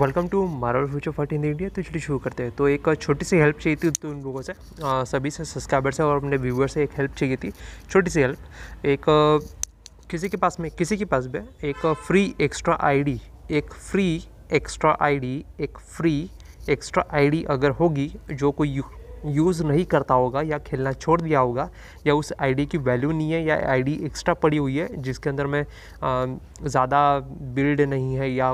welcome to Marvel Future Fight in India तो चलिए शुरू करते हैं तो एक छोटी सी हेल्प चाहिए थी तो उन लोगों से आ, सभी से सब्सक्राइबर से और अपने व्यूवर से एक हेल्प चाहिए थी छोटी सी हेल्प एक किसी के पास में किसी के पास भी एक फ्री एक्स्ट्रा आईडी एक फ्री एक्स्ट्रा आईडी एक फ्री एक्स्ट्रा आईडी अगर होगी जो कोई यूज़ नहीं करता होगा या खेलना छोड़ दिया होगा या उस आईडी की वैल्यू नहीं है या आईडी एक्स्ट्रा पड़ी हुई है जिसके अंदर में ज़्यादा बिल्ड नहीं है या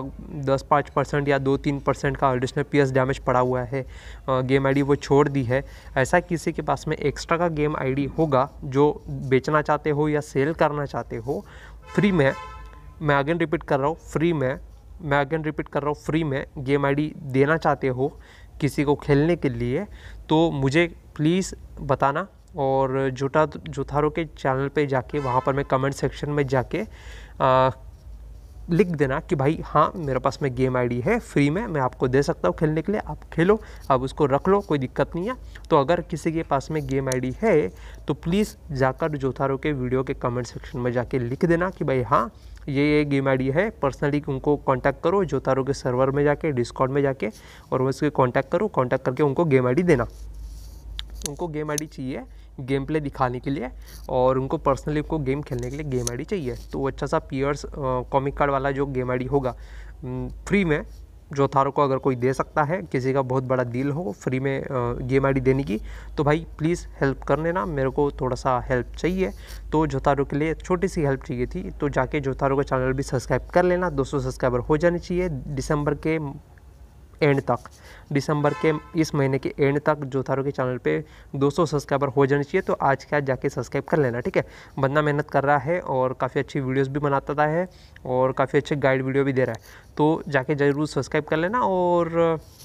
दस पाँच परसेंट या दो तीन परसेंट का एडिशनल पीएस डैमेज पड़ा हुआ है गेम आईडी वो छोड़ दी है ऐसा किसी के पास में एक्स्ट्रा का गेम आई होगा जो बेचना चाहते हो या सेल करना चाहते हो फ्री में मैं अगेन रिपीट कर रहा हूँ फ्री में मैं अगेन रिपीट कर रहा हूँ फ्री में गेम आईडी देना चाहते हो किसी को खेलने के लिए तो मुझे प्लीज़ बताना और जोटा जुथारो के चैनल पे जाके वहाँ पर मैं कमेंट सेक्शन में जाके लिख देना कि भाई हाँ मेरे पास में गेम आईडी है फ्री में मैं आपको दे सकता हूँ खेलने के लिए आप खेलो आप उसको रख लो कोई दिक्कत नहीं है तो अगर किसी के पास में गेम आईडी है तो प्लीज़ जाकर जोथारो के वीडियो के कमेंट सेक्शन में जाके लिख देना कि भाई हाँ ये ये गेम आईडी है पर्सनली उनको कांटेक्ट करो जोतारो के सर्वर में जाके डिस्काउंट में जाके और उसके कांटेक्ट करो कांटेक्ट करके उनको गेम आईडी देना उनको गेम आईडी चाहिए गेम प्ले दिखाने के लिए और उनको पर्सनली उनको गेम खेलने के लिए गेम आई चाहिए तो अच्छा सा पियर्स कॉमिक कार्ड वाला जो गेम आई होगा फ्री में जो थारो को अगर कोई दे सकता है किसी का बहुत बड़ा डील हो फ्री में गेम आई देने की तो भाई प्लीज़ हेल्प कर लेना मेरे को थोड़ा सा हेल्प चाहिए तो जोतारो के लिए छोटी सी हेल्प चाहिए थी तो जाके जोतारो का चैनल भी सब्सक्राइब कर लेना 200 सब्सक्राइबर हो जाने चाहिए दिसंबर के एंड तक दिसंबर के इस महीने के एंड तक जो थारो के चैनल पे 200 सब्सक्राइबर हो जाने चाहिए तो आज के आज जाके सब्सक्राइब कर लेना ठीक है बंदा मेहनत कर रहा है और काफ़ी अच्छी वीडियोस भी बनाता है और काफ़ी अच्छे गाइड वीडियो भी दे रहा है तो जाके ज़रूर सब्सक्राइब कर लेना और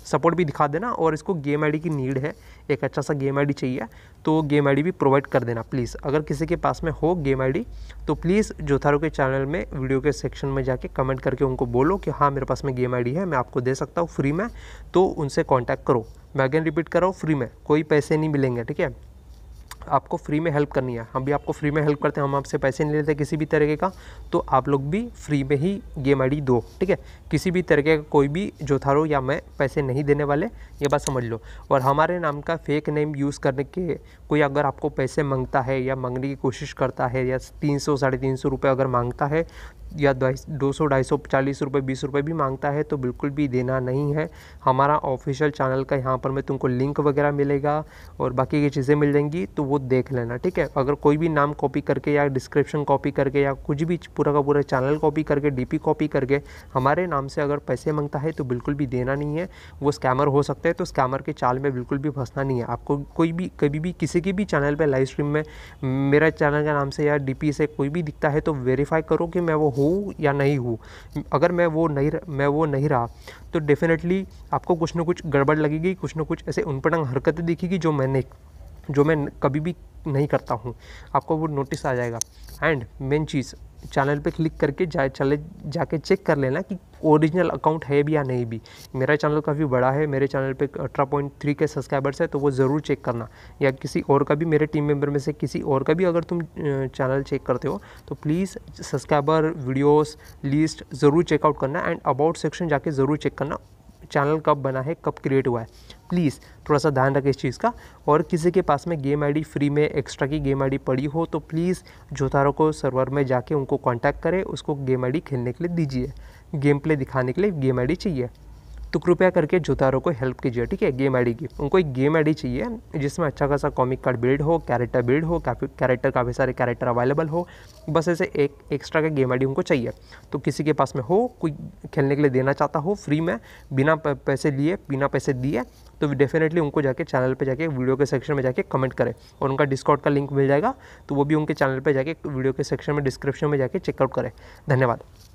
सपोर्ट भी दिखा देना और इसको गेम आईडी की नीड है एक अच्छा सा गेम आईडी चाहिए तो गेम आईडी भी प्रोवाइड कर देना प्लीज़ अगर किसी के पास में हो गेम आईडी तो प्लीज़ जोथारो के चैनल में वीडियो के सेक्शन में जाके कमेंट करके उनको बोलो कि हाँ मेरे पास में गेम आईडी है मैं आपको दे सकता हूँ फ्री में तो उनसे कॉन्टैक्ट करो मैं अगेन रिपीट कर रहा हूँ फ्री में कोई पैसे नहीं मिलेंगे ठीक है आपको फ्री में हेल्प करनी है हम भी आपको फ्री में हेल्प करते हैं हम आपसे पैसे नहीं लेते किसी भी तरीके का तो आप लोग भी फ्री में ही गेम आई दो ठीक है किसी भी तरीके का कोई भी जो रो या मैं पैसे नहीं देने वाले ये बात समझ लो और हमारे नाम का फेक नेम यूज़ करने के कोई अगर आपको पैसे मांगता है या मांगने की कोशिश करता है या तीन सौ साढ़े तीन सौ रुपये अगर मांगता है या दो सौ ढाई सौ चालीस रुपये बीस रुपये भी मांगता है तो बिल्कुल भी देना नहीं है हमारा ऑफिशियल चैनल का यहाँ पर मैं तुमको लिंक वगैरह मिलेगा और बाकी की चीज़ें मिल जाएंगी तो वो देख लेना ठीक है अगर कोई भी नाम कॉपी करके या डिस्क्रिप्शन कॉपी करके या कुछ भी पूरा का पूरा चैनल कॉपी करके डी कॉपी करके हमारे नाम से अगर पैसे मांगता है तो बिल्कुल भी देना नहीं है वो स्कैमर हो सकता है तो स्कैमर के चाल में बिल्कुल भी फंसना नहीं है आपको कोई भी कभी भी किसी के भी चैनल पर लाइव स्ट्रीम में मेरा चैनल के नाम से या डी से कोई भी दिखता है तो वेरीफाई करो कि मैं वो हूँ या नहीं हूँ अगर मैं वो नहीं मैं वो नहीं रहा तो डेफिनेटली आपको कुछ ना कुछ गड़बड़ लगेगी कुछ ना कुछ ऐसे उनपटंग हरकतें दिखेगी जो मैंने जो मैं कभी भी नहीं करता हूँ आपको वो नोटिस आ जाएगा एंड मेन चीज़ चैनल पे क्लिक करके जाए चले जाके चेक कर लेना कि ओरिजिनल अकाउंट है भी या नहीं भी मेरा चैनल काफ़ी बड़ा है मेरे चैनल पे अठारह पॉइंट थ्री के सब्सक्राइबर्स है तो वो ज़रूर चेक करना या किसी और का भी मेरे टीम मेम्बर में से किसी और का भी अगर तुम चैनल चेक करते हो तो प्लीज़ सब्सक्राइबर वीडियोस लिस्ट ज़रूर चेकआउट करना एंड अबाउट सेक्शन जाके ज़रूर चेक करना चैनल कब बना है कब क्रिएट हुआ है प्लीज़ थोड़ा सा ध्यान रखें इस चीज़ का और किसी के पास में गेम आईडी फ्री में एक्स्ट्रा की गेम आईडी पड़ी हो तो प्लीज़ जोतारो को सर्वर में जाके उनको कांटेक्ट करें उसको गेम आईडी खेलने के लिए दीजिए गेम प्ले दिखाने के लिए गेम आईडी चाहिए तो कृपया करके जोतारो को हेल्प कीजिए ठीक है गेम आईडी की उनको एक गेम आईडी चाहिए जिसमें अच्छा खासा कॉमिक कार्ड बिल्ड हो कैरेक्टर बिल्ड हो काफ़ी कैरेक्टर काफ़ी सारे कैरेक्टर अवेलेबल हो बस ऐसे एक एक्स्ट्रा का गेम आईडी उनको चाहिए तो किसी के पास में हो कोई खेलने के लिए देना चाहता हो फ्री में बिना पैसे लिए बिना पैसे दिए तो डेफिनेटली उनको जाके चैनल पर जाके वीडियो के सेक्शन में जाके कमेंट करें और उनका डिस्काउंट का लिंक मिल जाएगा तो वो भी उनके चैनल पर जाके वीडियो के सेक्शन में डिस्क्रिप्शन में जाके चेकआउट करें धन्यवाद